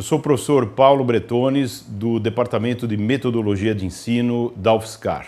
Eu sou o professor Paulo Bretones, do Departamento de Metodologia de Ensino da UFSCar.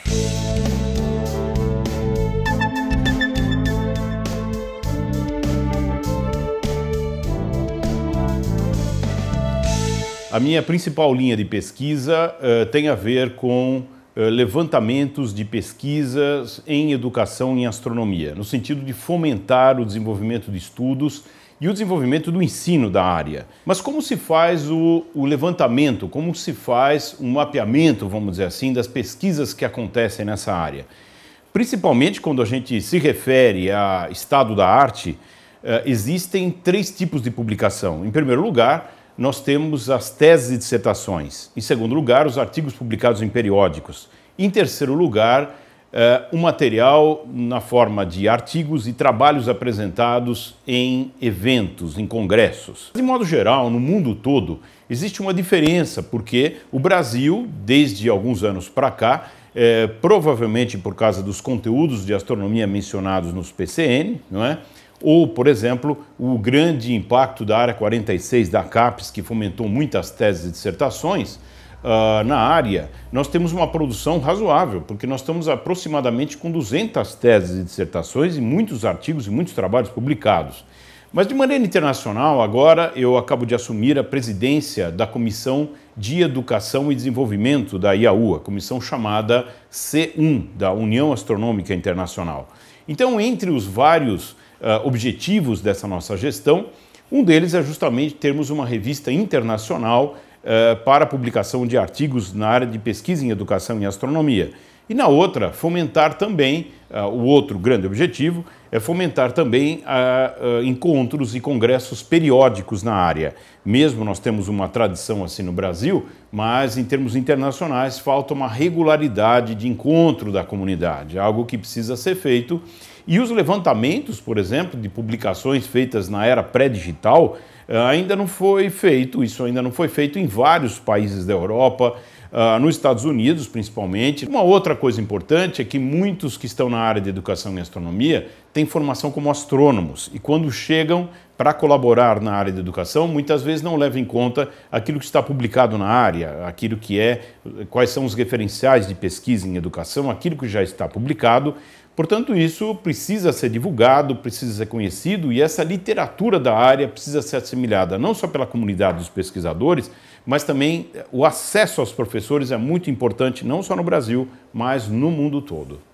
A minha principal linha de pesquisa uh, tem a ver com eh, levantamentos de pesquisas em educação em astronomia, no sentido de fomentar o desenvolvimento de estudos e o desenvolvimento do ensino da área. Mas como se faz o, o levantamento, como se faz um mapeamento, vamos dizer assim, das pesquisas que acontecem nessa área? Principalmente quando a gente se refere a estado da arte, eh, existem três tipos de publicação. Em primeiro lugar, nós temos as teses e dissertações. Em segundo lugar, os artigos publicados em periódicos. Em terceiro lugar, o é, uh, um material na forma de artigos e trabalhos apresentados em eventos, em congressos. De modo geral, no mundo todo, existe uma diferença, porque o Brasil, desde alguns anos para cá, é, provavelmente por causa dos conteúdos de astronomia mencionados nos PCN, não é? ou, por exemplo, o grande impacto da Área 46 da CAPES, que fomentou muitas teses e dissertações, uh, na área, nós temos uma produção razoável, porque nós estamos aproximadamente com 200 teses e dissertações e muitos artigos e muitos trabalhos publicados. Mas de maneira internacional, agora eu acabo de assumir a presidência da Comissão de Educação e Desenvolvimento da IAU, a comissão chamada C1, da União Astronômica Internacional. Então, entre os vários uh, objetivos dessa nossa gestão, um deles é justamente termos uma revista internacional eh, para publicação de artigos na área de pesquisa em educação e astronomia. E na outra, fomentar também, uh, o outro grande objetivo é fomentar também uh, encontros e congressos periódicos na área. Mesmo nós temos uma tradição assim no Brasil, mas em termos internacionais falta uma regularidade de encontro da comunidade, algo que precisa ser feito. E os levantamentos, por exemplo, de publicações feitas na era pré-digital, ainda não foi feito, isso ainda não foi feito em vários países da Europa, uh, nos Estados Unidos, principalmente. Uma outra coisa importante é que muitos que estão na área de educação em astronomia têm formação como astrônomos e quando chegam para colaborar na área da educação, muitas vezes não leva em conta aquilo que está publicado na área, aquilo que é, quais são os referenciais de pesquisa em educação, aquilo que já está publicado. Portanto, isso precisa ser divulgado, precisa ser conhecido e essa literatura da área precisa ser assimilada não só pela comunidade dos pesquisadores, mas também eh, o acesso aos professores é muito importante, não só no Brasil, mas no mundo todo.